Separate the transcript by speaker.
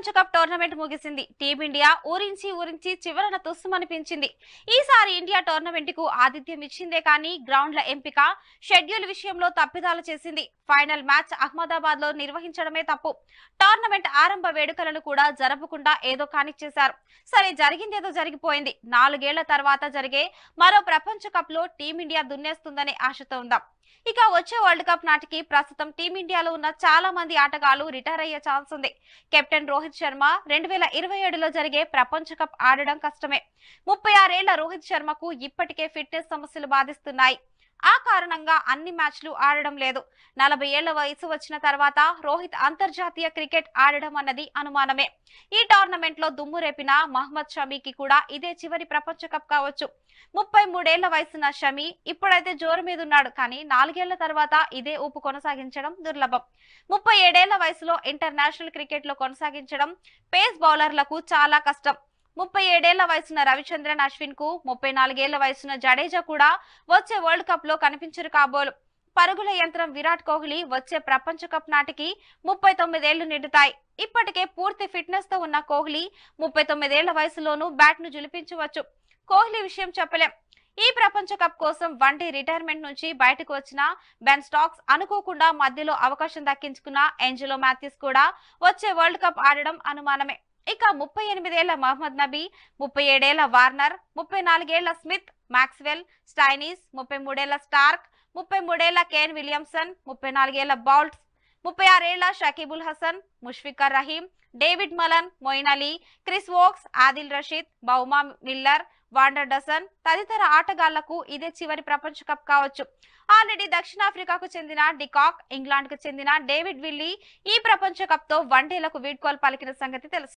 Speaker 1: ప్రపంచ cup tournament ముగిసింది team India ఊరించి ఊరించి చివరన తుస్సుమనిపించింది ఈసారి ఇండియా టోర్నమెంట్ కు ఆతిథ్యం ఇచ్చిందే కానీ గ్రౌండ్ల ఎంపిక షెడ్యూల్ విషయంలో తప్పిదాలు చేసింది ఫైనల్ మ్యాచ్ అహ్మదాబాద్ లో నిర్వహించడమే తప్పు టోర్నమెంట్ ఆరంభ వేడుకలను కూడా జరపకుండా ఏదో కానిచ్చేశారు సరే జరిగిందేదో జరిగిపోయింది నాలుగేళ్ల తర్వాత జరిగే మరో ప్రపంచ కప్ లో టీమిండియా దున్నేస్తుందనే ఆశతో ఉందాం ఇక వచ్చే వరల్డ్ కప్ నాటికి ప్రస్తుతం టీమిండియాలో ఉన్న చాలా మంది ఆటగాళ్లు రిటైర్ అయ్యే ఛాన్స్ ఉంది కెప్టెన్ రోహిత్ శర్మ రెండు వేల ఇరవై ఏడులో జరిగే ప్రపంచ కప్ ఆడడం కష్టమే ముప్పై ఆరేళ్ల రోహిత్ శర్మకు ఇప్పటికే ఫిట్నెస్ సమస్యలు బాధిస్తున్నాయి ఆ కారణంగా అన్ని మ్యాచ్లు ఆడడం లేదు నలభై ఏళ్ల వయసు వచ్చిన తర్వాత రోహిత్ అంతర్జాతీయ క్రికెట్ ఆడడం అన్నది అనుమానమే ఈ టోర్నమెంట్ లో దుమ్ము రేపిన మహమ్మద్ షమీకి కూడా ఇదే చివరి ప్రపంచ కప్ కావచ్చు ముప్పై మూడేళ్ల వయసున్న షమీ ఇప్పుడైతే జోరు మీద ఉన్నాడు కానీ నాలుగేళ్ల తర్వాత ఇదే ఊపు కొనసాగించడం దుర్లభం ముప్పై ఏడేళ్ల వయసులో ఇంటర్నేషనల్ క్రికెట్ లో కొనసాగించడం పేస్ బౌలర్లకు చాలా కష్టం ముప్పై ఏడేళ్ల వయసున్న రవిచంద్రన్ అశ్విన్ కు ముప్పై నాలుగేళ్ల వయసున్న జడేజా కూడా వచ్చే వరల్డ్ కప్ లో కనిపించరు కాబోలు పరుగుల యంత్రం విరాట్ కోహ్లీ వచ్చే ప్రపంచ కప్ నాటికి ముప్పై తొమ్మిదేళ్లు నిండుతాయి ఇప్పటికే పూర్తి ఫిట్నెస్ తో ఉన్న కోహ్లీ ముప్పై తొమ్మిదేళ్ల వయసులోనూ బ్యాట్ ను జులిపించవచ్చు కోహ్లీ విషయం చెప్పలేం ఈ ప్రపంచ కప్ కోసం వన్డే రిటైర్మెంట్ నుంచి బయటకు వచ్చిన బెన్ స్టాక్స్ అనుకోకుండా మధ్యలో అవకాశం దక్కించుకున్న ఏంజలో మాథ్యూస్ కూడా వచ్చే వరల్డ్ కప్ ఆడడం అనుమానమే ఇక ముప్పై ఎనిమిదేళ్ల మహమ్మద్ నబీ ముప్పై ఏడేళ్ల వార్నర్ ముప్పై నాలుగేళ్ల స్మిత్ మ్యాక్స్వెల్ స్టైనీస్ ముప్పై మూడేళ్ల స్టార్క్ ముప్పై మూడేళ్ల కేన్ విలియమ్సన్ ముప్పై నాలుగేళ్ల బౌల్ట్స్ ముప్పై ఆరేళ్ల Shakib Al Hasan Mushfiqur Rahim David Malan Moeen Ali Chris Woakes Adil Rashid Bavuma Miller van der Dussen తదితర ఆటగాళ్లకు ఇదే చివరి ప్రపంచ కప్ కావచ్చు ఆల్రెడీ దక్షిణాఫ్రికాకు చెందిన డికాక్ ఇంగ్లాండ్కు చెందిన డేవిడ్ విల్లీ ఈ ప్రపంచ కప్తో వన్డేలకు వీడ్కోలు పలికిన సంగతి తెలుసు